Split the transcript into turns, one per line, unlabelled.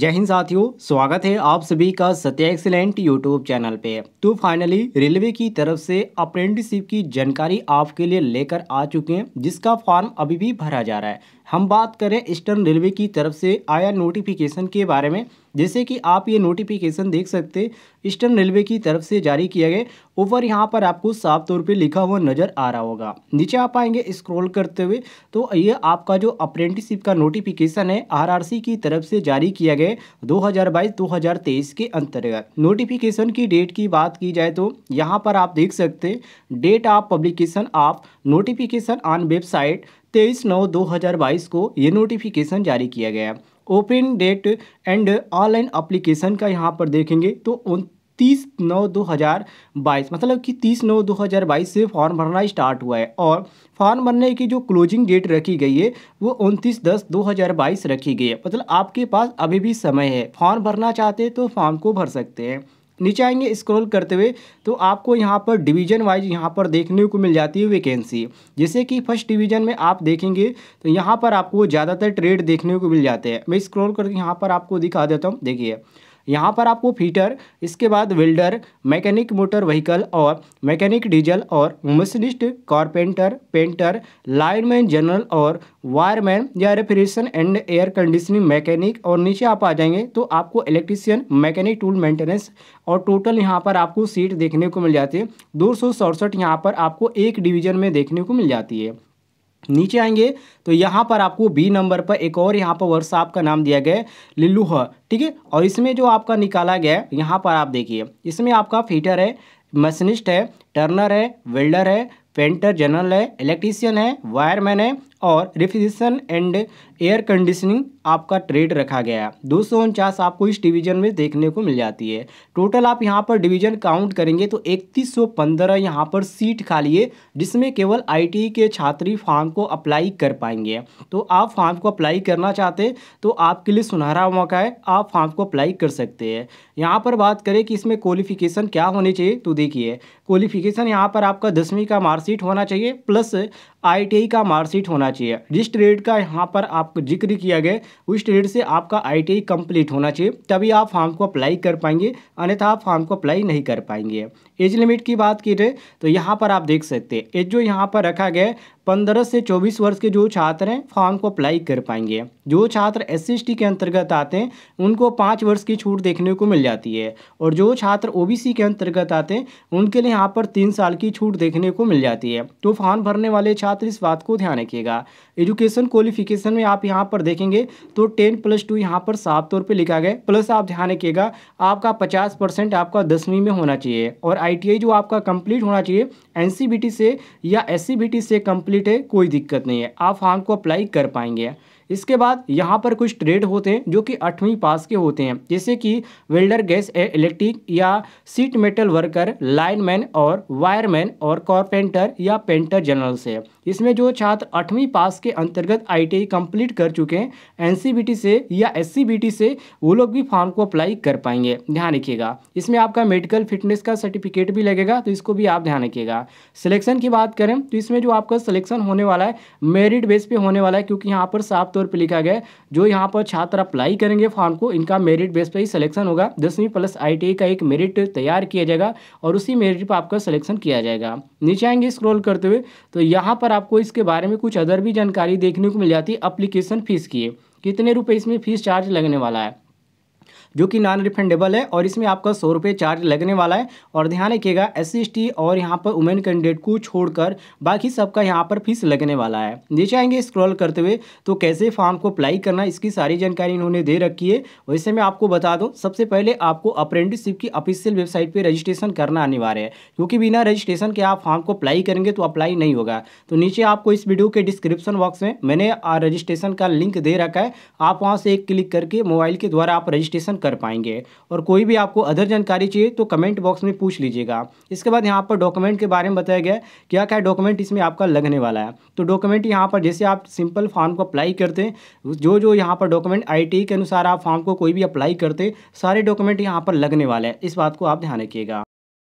जय हिंद साथियों स्वागत है आप सभी का सत्या एक्सीलेंट यूट्यूब चैनल पे तो फाइनली रेलवे की तरफ से अप्रेंटिसशिप की जानकारी आपके लिए लेकर आ चुके हैं जिसका फॉर्म अभी भी भरा जा रहा है हम बात करें ईस्टर्न रेलवे की तरफ से आया नोटिफिकेशन के बारे में जैसे कि आप ये नोटिफिकेशन देख सकते ईस्टर्न रेलवे की तरफ से जारी किया गया ऊपर यहाँ पर आपको साफ तौर पे लिखा हुआ नज़र आ रहा होगा नीचे आप आएंगे स्क्रॉल करते हुए तो ये आपका जो अप्रेंटिसिप का नोटिफिकेशन है आरआरसी की तरफ से जारी किया गया 2022-2023 के अंतर्गत नोटिफिकेशन की डेट की बात की जाए तो यहाँ पर आप देख सकते date of publication of notification on website तेईस नौ दो को ये नोटिफिकेशन जारी किया गया open date and online application का यहाँ पर देखेंगे तो तीस नौ दो हज़ार बाईस मतलब कि तीस नौ दो हज़ार बाईस से फॉर्म भरना स्टार्ट हुआ है और फॉर्म भरने की जो क्लोजिंग डेट रखी गई है वो उनतीस दस दो हज़ार बाईस रखी गई है मतलब आपके पास अभी भी समय है फॉर्म भरना चाहते हैं तो फॉर्म को भर सकते हैं नीचे आएंगे स्क्रॉल करते हुए तो आपको यहाँ पर डिवीजन वाइज यहाँ पर देखने को मिल जाती है वैकेंसी जैसे कि फर्स्ट डिवीजन में आप देखेंगे तो यहाँ पर आपको ज़्यादातर ट्रेड देखने को मिल जाते हैं मैं स्क्रॉल करके यहाँ पर आपको दिखा देता हूँ देखिए यहाँ पर आपको फीटर इसके बाद वेल्डर मैकेनिक मोटर व्हीकल और मैकेनिक डीजल और machinist carpenter painter lineman general और वायरमैन या refrigeration and air conditioning mechanic और नीचे आप आ जाएंगे तो आपको इलेक्ट्रीशियन मैकेनिक टूल मेंटेनेंस और टोटल यहाँ पर आपको सीट देखने को मिल जाती है दो सौ यहाँ पर आपको एक डिवीजन में देखने को मिल जाती है नीचे आएंगे तो यहाँ पर आपको बी नंबर पर एक और यहाँ पर वर्ष आपका नाम दिया गया है लिल्लूह ठीक है और इसमें जो आपका निकाला गया है यहाँ पर आप देखिए इसमें आपका फीटर है मशीनिस्ट है टर्नर है वेल्डर है पेंटर जनरल है इलेक्ट्रीशियन है वायरमैन है और रेफ्रिजरेशन एंड एयर कंडीशनिंग आपका ट्रेड रखा गया है दो सौ उनचास आपको इस डिवीजन में देखने को मिल जाती है टोटल आप यहाँ पर डिवीजन काउंट करेंगे तो इकतीस सौ पंद्रह यहाँ पर सीट खाली है जिसमें केवल आईटी e के छात्री फॉर्म को अप्लाई कर पाएंगे तो आप फॉर्म को अप्लाई करना चाहते हैं तो आपके लिए सुनहरा मौका है आप फॉर्म को अप्लाई कर सकते हैं यहाँ पर बात करें कि इसमें क्वालिफिकेशन क्या होनी चाहिए तो देखिए क्वालिफिकेशन यहाँ पर आपका दसवीं का मार्कशीट होना चाहिए प्लस आई e का मार्कशीट होना चाहिए जिस ट्रेड का यहाँ पर आपको जिक्र किया गया उस ट्रेड से आपका आई कंप्लीट होना चाहिए तभी आप फॉर्म को अप्लाई कर पाएंगे अन्यथा आप फॉर्म को अप्लाई नहीं कर पाएंगे एज लिमिट की बात की जाए तो यहाँ पर आप देख सकते हैं एज जो यहाँ पर रखा गया पंद्रह से चौबीस वर्ष के जो छात्र हैं फॉर्म को अप्लाई कर पाएंगे जो छात्र एस के अंतर्गत आते हैं उनको पाँच वर्ष की छूट देखने को मिल जाती है और जो छात्र ओ के अंतर्गत आते हैं उनके लिए यहाँ पर तीन साल की छूट देखने को मिल जाती है तो फॉर्म भरने वाले छात्र इस बात को ध्यान रखिएगा जाएगा एजुकेशन क्वालिफिकेशन में आप यहाँ पर देखेंगे तो टेन प्लस टू यहाँ पर साफ तौर पे लिखा गया प्लस आप ध्यान रखिएगा आपका पचास परसेंट आपका दसवीं में होना चाहिए और आई जो आपका कंप्लीट होना चाहिए एन से या एस से कंप्लीट है कोई दिक्कत नहीं है आप फॉर्म हाँ को अप्लाई कर पाएंगे इसके बाद यहाँ पर कुछ ट्रेड होते हैं जो कि आठवीं पास के होते हैं जैसे कि वेल्डर गैस ए इलेक्ट्रिक या सीट मेटल वर्कर लाइनमैन और वायरमैन और कॉरपेंटर या पेंटर जनरल से इसमें जो छात्र आठवीं पास के अंतर्गत आई कंप्लीट कर चुके हैं एन से या एस से वो लोग भी फॉर्म को अप्लाई कर पाएंगे ध्यान रखिएगा इसमें आपका मेडिकल फिटनेस का सर्टिफिकेट भी लगेगा तो इसको भी आप ध्यान रखिएगा सिलेक्शन की बात करें तो इसमें जो आपका सिलेक्शन होने वाला है मेरिट बेस पर होने वाला है क्योंकि यहाँ पर साफ तौर पर लिखा गया जो यहाँ पर छात्र अप्लाई करेंगे फॉर्म को इनका मेरिट बेस पर ही सिलेक्शन होगा दसवीं प्लस आई का एक मेरिट तैयार किया जाएगा और उसी मेरिट पर आपका सिलेक्शन किया जाएगा नीचे आएंगे स्क्रोल करते हुए तो यहाँ पर आपको इसके बारे में कुछ अदर भी जानकारी देखने को मिल जाती है अप्लीकेशन फ़ीस की कितने रुपये इसमें फ़ीस चार्ज लगने वाला है जो कि नॉन रिफंडेबल है और इसमें आपका सौ रुपये चार्ज लगने वाला है और ध्यान रखिएगा एस सी और यहाँ पर वुमेन कैंडिडेट को छोड़कर बाकी सबका यहाँ पर फीस लगने वाला है नीचे आएंगे स्क्रॉल करते हुए तो कैसे फॉर्म को अप्लाई करना इसकी सारी जानकारी इन्होंने दे रखी है वैसे मैं आपको बता दूँ सबसे पहले आपको अप्रेंटिसशिप की ऑफिशियल वेबसाइट पर रजिस्ट्रेशन करना अनिवार्य है क्योंकि बिना रजिस्ट्रेशन के आप फॉर्म को अप्लाई करेंगे तो अप्लाई नहीं होगा तो नीचे आपको इस वीडियो के डिस्क्रिप्शन बॉक्स में मैंने रजिस्ट्रेशन का लिंक दे रखा है आप वहाँ से एक क्लिक करके मोबाइल के द्वारा आप रजिस्ट्रेशन कर पाएंगे और कोई भी आपको अदर जानकारी चाहिए तो कमेंट बॉक्स में पूछ लीजिएगा इसके बाद यहाँ पर डॉक्यूमेंट के बारे में बताया गया क्या क्या डॉक्यूमेंट इसमें आपका लगने वाला है तो डॉक्यूमेंट यहाँ पर जैसे आप सिंपल फॉर्म को अप्लाई करते हैं जो जो यहाँ पर डॉक्यूमेंट आई e के अनुसार आप फॉर्म को कोई भी अप्लाई करते सारे डॉक्यूमेंट यहाँ पर लगने वाले हैं इस बात को आप ध्यान रखिएगा